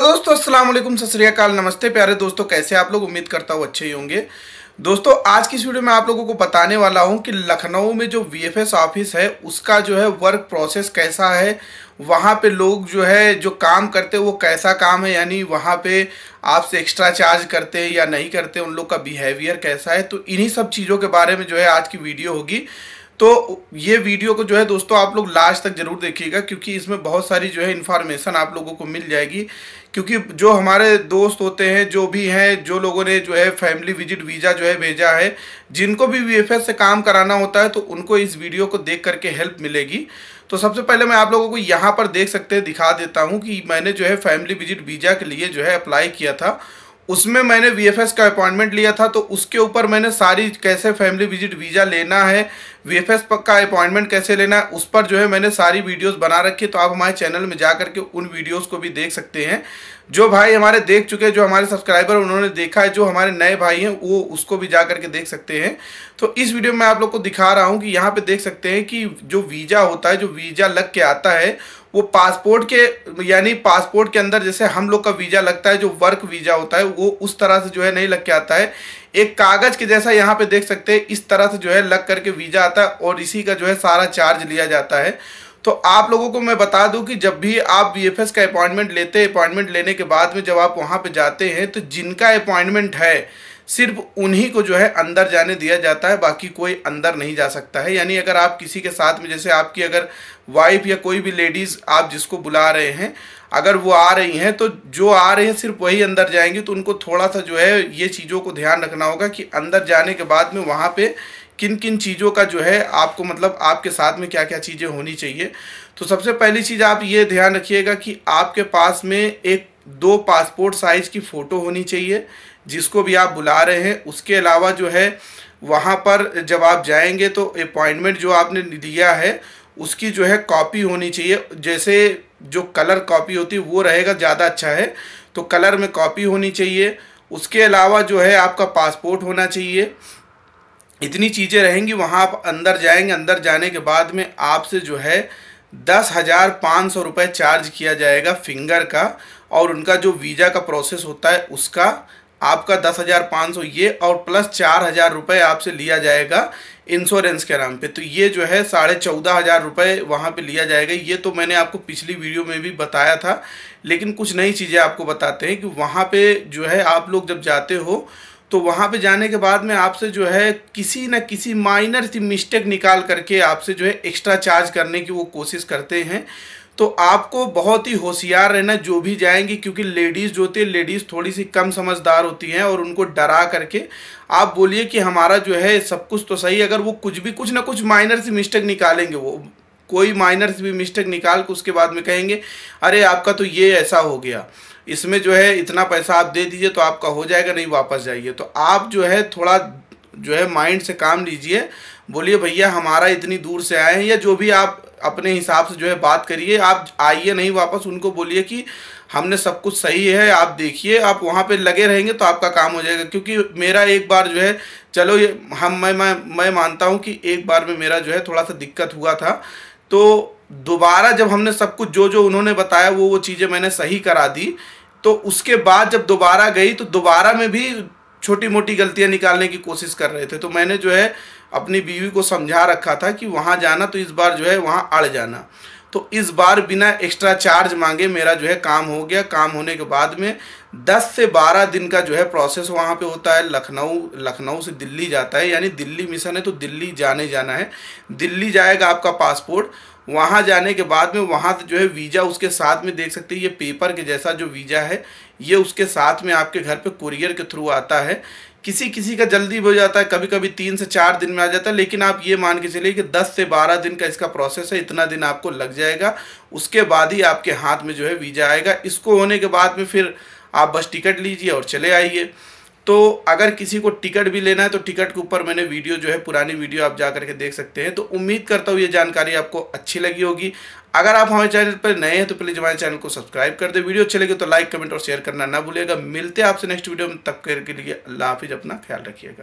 दोस्तों अस्सलाम वालेकुम सत नमस्ते प्यारे दोस्तों कैसे आप लोग उम्मीद करता हूँ अच्छे ही होंगे दोस्तों आज की इस वीडियो में आप लोगों को बताने वाला हूँ कि लखनऊ में जो एस ऑफिस है उसका जो है वर्क प्रोसेस कैसा है वहाँ पे लोग जो है जो काम करते हैं वो कैसा काम है यानी वहाँ पे आपसे एक्स्ट्रा चार्ज करते हैं या नहीं करते उन लोग का बिहेवियर कैसा है तो इन्हीं सब चीज़ों के बारे में जो है आज की वीडियो होगी तो ये वीडियो को जो है दोस्तों आप लोग लास्ट तक ज़रूर देखिएगा क्योंकि इसमें बहुत सारी जो है इन्फॉर्मेशन आप लोगों को मिल जाएगी क्योंकि जो हमारे दोस्त होते हैं जो भी हैं जो लोगों ने जो है फैमिली विजिट वीज़ा जो है भेजा है जिनको भी वी से काम कराना होता है तो उनको इस वीडियो को देख करके हेल्प मिलेगी तो सबसे पहले मैं आप लोगों को यहाँ पर देख सकते हैं दिखा देता हूँ कि मैंने जो है फैमिली विजिट वीज़ा के लिए जो है अप्लाई किया था उसमें मैंने वी का अपॉइंटमेंट लिया था तो उसके ऊपर मैंने सारी कैसे फैमिली विजिट वीज़ा लेना है वी का अपॉइंटमेंट कैसे लेना है उस पर जो है मैंने सारी वीडियोस बना रखी है तो आप हमारे चैनल में जा करके उन वीडियोस को भी देख सकते हैं जो भाई हमारे देख चुके हैं जो हमारे सब्सक्राइबर उन्होंने देखा है जो हमारे नए भाई हैं वो उसको भी जा करके देख सकते हैं तो इस वीडियो में आप लोग को दिखा रहा हूँ कि यहाँ पर देख सकते हैं कि जो वीज़ा होता है जो वीज़ा लग के आता है वो पासपोर्ट के यानी पासपोर्ट के अंदर जैसे हम लोग का वीज़ा लगता है जो वर्क वीज़ा होता है वो उस तरह से जो है नहीं लग के आता है एक कागज़ के जैसा यहाँ पे देख सकते हैं इस तरह से जो है लग करके वीज़ा आता है और इसी का जो है सारा चार्ज लिया जाता है तो आप लोगों को मैं बता दूं कि जब भी आप बी का अपॉइंटमेंट लेते हैं अपॉइंटमेंट लेने के बाद में जब आप वहाँ पर जाते हैं तो जिनका अपॉइंटमेंट है सिर्फ उन्हीं को जो है अंदर जाने दिया जाता है बाकी कोई अंदर नहीं जा सकता है यानी अगर आप किसी के साथ में जैसे आपकी अगर वाइफ या कोई भी लेडीज़ आप जिसको बुला रहे हैं अगर वो आ रही हैं तो जो आ रहे हैं सिर्फ वही अंदर जाएंगी तो उनको थोड़ा सा जो है ये चीज़ों को ध्यान रखना होगा कि अंदर जाने के बाद में वहाँ पे किन किन चीज़ों का जो है आपको मतलब आपके साथ में क्या क्या चीज़ें होनी चाहिए तो सबसे पहली चीज़ आप ये ध्यान रखिएगा कि आपके पास में एक दो पासपोर्ट साइज़ की फ़ोटो होनी चाहिए जिसको भी आप बुला रहे हैं उसके अलावा जो है वहाँ पर जब आप जाएंगे तो अपॉइंटमेंट जो आपने लिया है उसकी जो है कॉपी होनी चाहिए जैसे जो कलर कॉपी होती है वो रहेगा ज़्यादा अच्छा है तो कलर में कॉपी होनी चाहिए उसके अलावा जो है आपका पासपोर्ट होना चाहिए इतनी चीज़ें रहेंगी वहाँ आप अंदर जाएंगे अंदर जाने के बाद में आपसे जो है दस हज़ार पाँच सौ रुपये चार्ज किया जाएगा फिंगर का और उनका जो वीज़ा का प्रोसेस होता है उसका आपका दस हज़ार पाँच सौ ये और प्लस चार हज़ार रुपये आपसे लिया जाएगा इंश्योरेंस के नाम पे तो ये जो है साढ़े चौदह हज़ार रुपये वहाँ पर लिया जाएगा ये तो मैंने आपको पिछली वीडियो में भी बताया था लेकिन कुछ नई चीज़ें आपको बताते हैं कि वहाँ पे जो है आप लोग जब जाते हो तो वहाँ पे जाने के बाद में आपसे जो है किसी न किसी माइनर सी मिस्टेक निकाल करके आपसे जो है एक्स्ट्रा चार्ज करने की वो कोशिश करते हैं तो आपको बहुत ही होशियार रहना जो भी जाएंगी क्योंकि लेडीज़ जो होती है लेडीज़ थोड़ी सी कम समझदार होती हैं और उनको डरा करके आप बोलिए कि हमारा जो है सब कुछ तो सही अगर वो कुछ भी कुछ ना कुछ माइनर सी मिस्टेक निकालेंगे वो कोई माइनर से भी मिस्टेक निकाल के उसके बाद में कहेंगे अरे आपका तो ये ऐसा हो गया इसमें जो है इतना पैसा आप दे दीजिए तो आपका हो जाएगा नहीं वापस जाइए तो आप जो है थोड़ा जो है माइंड से काम लीजिए बोलिए भैया हमारा इतनी दूर से आए हैं या जो भी आप अपने हिसाब से जो है बात करिए आप आइए नहीं वापस उनको बोलिए कि हमने सब कुछ सही है आप देखिए आप वहाँ पे लगे रहेंगे तो आपका काम हो जाएगा क्योंकि मेरा एक बार जो है चलो ये हम मैं मैं मैं मानता हूँ कि एक बार में मेरा जो है थोड़ा सा दिक्कत हुआ था तो दोबारा जब हमने सब कुछ जो जो उन्होंने बताया वो वो चीज़ें मैंने सही करा दी तो उसके बाद जब दोबारा गई तो दोबारा में भी छोटी मोटी गलतियां निकालने की कोशिश कर रहे थे तो मैंने जो है अपनी बीवी को समझा रखा था कि वहाँ जाना तो इस बार जो है वहाँ अड़ जाना तो इस बार बिना एक्स्ट्रा चार्ज मांगे मेरा जो है काम हो गया काम होने के बाद में 10 से 12 दिन का जो है प्रोसेस वहाँ पे होता है लखनऊ लखनऊ से दिल्ली जाता है यानी दिल्ली मिशन है तो दिल्ली जाने जाना है दिल्ली जाएगा आपका पासपोर्ट वहाँ जाने के बाद में वहाँ से जो है वीज़ा उसके साथ में देख सकते हैं ये पेपर के जैसा जो वीज़ा है ये उसके साथ में आपके घर पे कुरियर के थ्रू आता है किसी किसी का जल्दी हो जाता है कभी कभी तीन से चार दिन में आ जाता है लेकिन आप ये मान के चलिए कि दस से बारह दिन का इसका प्रोसेस है इतना दिन आपको लग जाएगा उसके बाद ही आपके हाथ में जो है वीज़ा आएगा इसको होने के बाद में फिर आप बस टिकट लीजिए और चले आइए तो अगर किसी को टिकट भी लेना है तो टिकट के ऊपर मैंने वीडियो जो है पुरानी वीडियो आप जा करके देख सकते हैं तो उम्मीद करता हूँ ये जानकारी आपको अच्छी लगी होगी अगर आप हमारे चैनल पर नए हैं तो प्लीज़ हमारे चैनल को सब्सक्राइब कर दे वीडियो अच्छी लगे तो लाइक कमेंट और शेयर करना ना भूलेगा मिलते हैं आपसे नेक्स्ट वीडियो में तब के लिए अल्लाह हाफिज़ अपना ख्याल रखिएगा